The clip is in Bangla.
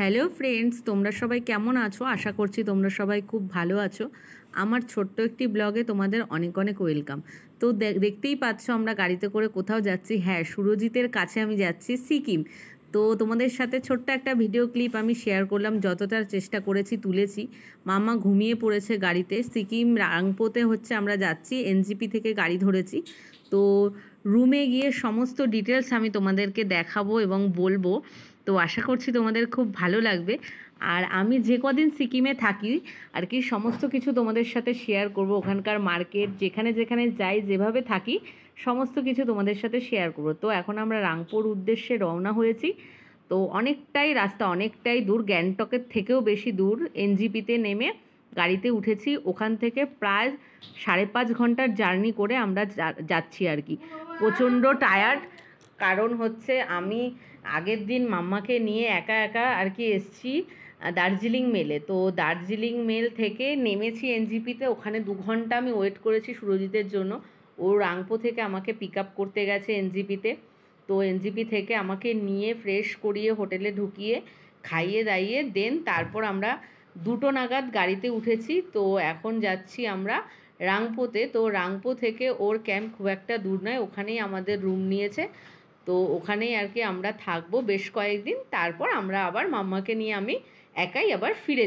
হ্যালো ফ্রেন্ডস তোমরা সবাই কেমন আছো আশা করছি তোমরা সবাই খুব ভালো আছো আমার ছোট্ট একটি ব্লগে তোমাদের অনেক অনেক ওয়েলকাম তো দেখতেই পাচ্ছ আমরা গাড়িতে করে কোথাও যাচ্ছি হ্যাঁ সুরজিতের কাছে আমি যাচ্ছি সিকিম তো তোমাদের সাথে ছোট্ট একটা ভিডিও ক্লিপ আমি শেয়ার করলাম যতটার চেষ্টা করেছি তুলেছি মামা ঘুমিয়ে পড়েছে গাড়িতে সিকিম রাংপোতে হচ্ছে আমরা যাচ্ছি এনজিপি থেকে গাড়ি ধরেছি তো রুমে গিয়ে সমস্ত ডিটেলস আমি তোমাদেরকে দেখাবো এবং বলবো তো আশা করছি তোমাদের খুব ভালো লাগবে আর আমি যে কদিন সিকিমে থাকি আর কি সমস্ত কিছু তোমাদের সাথে শেয়ার করব ওখানকার মার্কেট যেখানে যেখানে যাই যেভাবে থাকি সমস্ত কিছু তোমাদের সাথে শেয়ার করব তো এখন আমরা রাংপুর উদ্দেশ্যে রওনা হয়েছি তো অনেকটাই রাস্তা অনেকটাই দূর গ্যাংটকের থেকেও বেশি দূর এনজিপিতে নেমে গাড়িতে উঠেছি ওখান থেকে প্রায় সাড়ে পাঁচ ঘন্টার জার্নি করে আমরা যাচ্ছি আর কি প্রচণ্ড টায়ার্ড কারণ হচ্ছে আমি আগের দিন মাম্মাকে নিয়ে একা একা আর কি এসছি দার্জিলিং মেলে তো দার্জিলিং মেল থেকে নেমেছি এনজিপিতে ওখানে দু ঘন্টা আমি ওয়েট করেছি সুরজিতের জন্য ও রাংপো থেকে আমাকে পিক আপ করতে গেছে এনজিপিতে তো এনজিপি থেকে আমাকে নিয়ে ফ্রেশ করিয়ে হোটেলে ঢুকিয়ে খাইয়ে দাইয়ে দেন তারপর আমরা দুটো নাগাদ গাড়িতে উঠেছি তো এখন যাচ্ছি আমরা রাংপোতে তো রাংপো থেকে ওর ক্যাম্প খুব একটা দূর নয় ওখানেই আমাদের রুম নিয়েছে তো ওখানেই আর কি আমরা থাকবো বেশ কয়েকদিন তারপর আমরা আবার মাম্মাকে নিয়ে আমি একাই আবার ফিরে